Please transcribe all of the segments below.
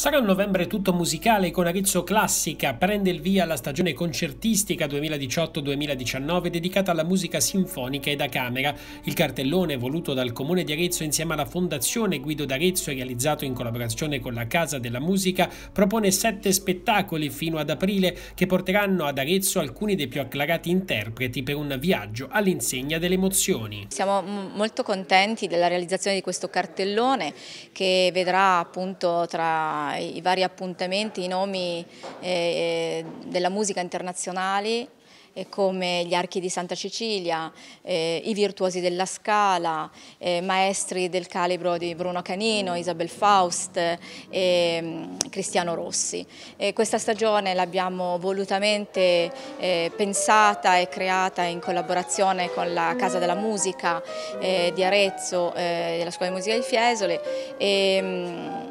Sarà un novembre tutto musicale con Arezzo Classica, prende il via la stagione concertistica 2018-2019 dedicata alla musica sinfonica e da camera. Il cartellone voluto dal Comune di Arezzo insieme alla Fondazione Guido d'Arezzo e realizzato in collaborazione con la Casa della Musica propone sette spettacoli fino ad aprile che porteranno ad Arezzo alcuni dei più acclarati interpreti per un viaggio all'insegna delle emozioni. Siamo molto contenti della realizzazione di questo cartellone che vedrà appunto tra i vari appuntamenti i nomi eh, eh della musica internazionale eh, come gli archi di Santa Cecilia, eh, i virtuosi della Scala, eh, maestri del calibro di Bruno Canino, Isabel Faust e eh, Cristiano Rossi. E questa stagione l'abbiamo volutamente eh, pensata e creata in collaborazione con la Casa della Musica di Arezzo, della Scuola di Musica di Fiesole e, ehm,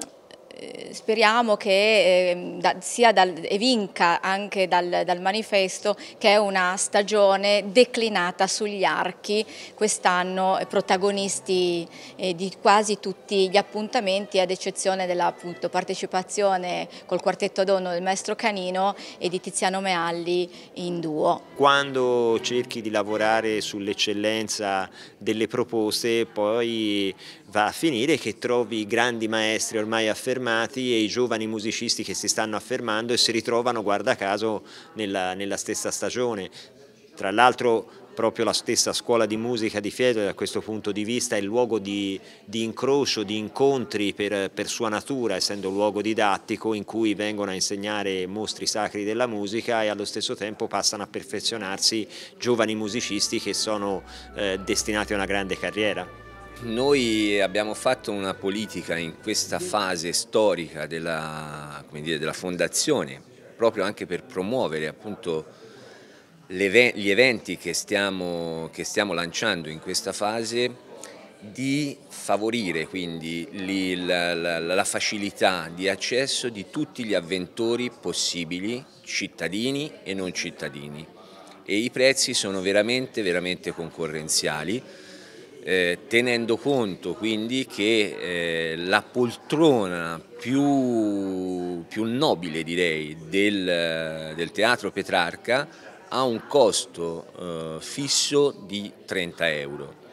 eh, speriamo che eh, da, sia dal, e vinca anche dal, dal, manifesto che è una stagione declinata sugli archi, quest'anno eh, protagonisti eh, di quasi tutti gli appuntamenti ad eccezione della appunto, partecipazione col quartetto dono del maestro Canino e di Tiziano Mealli in duo. Quando cerchi di lavorare sull'eccellenza delle proposte poi va a finire che trovi grandi maestri ormai affermati affermati e i giovani musicisti che si stanno affermando e si ritrovano, guarda caso, nella, nella stessa stagione. Tra l'altro proprio la stessa scuola di musica di Fiesole da questo punto di vista è il luogo di, di incrocio, di incontri per, per, sua natura, essendo un luogo didattico in cui vengono a insegnare mostri sacri della musica e allo stesso tempo passano a perfezionarsi giovani musicisti che sono eh, destinati a una grande carriera. Noi abbiamo fatto una politica in questa fase storica della, dire, della fondazione, proprio anche per promuovere appunto, gli eventi che stiamo, che stiamo lanciando in questa fase, di favorire quindi la, la, la, facilità di accesso di tutti gli avventori possibili, cittadini e non cittadini. E i prezzi sono veramente, veramente concorrenziali. Eh, tenendo conto quindi che eh, la poltrona più, più nobile direi del, del, teatro Petrarca ha un costo eh, fisso di 30 euro.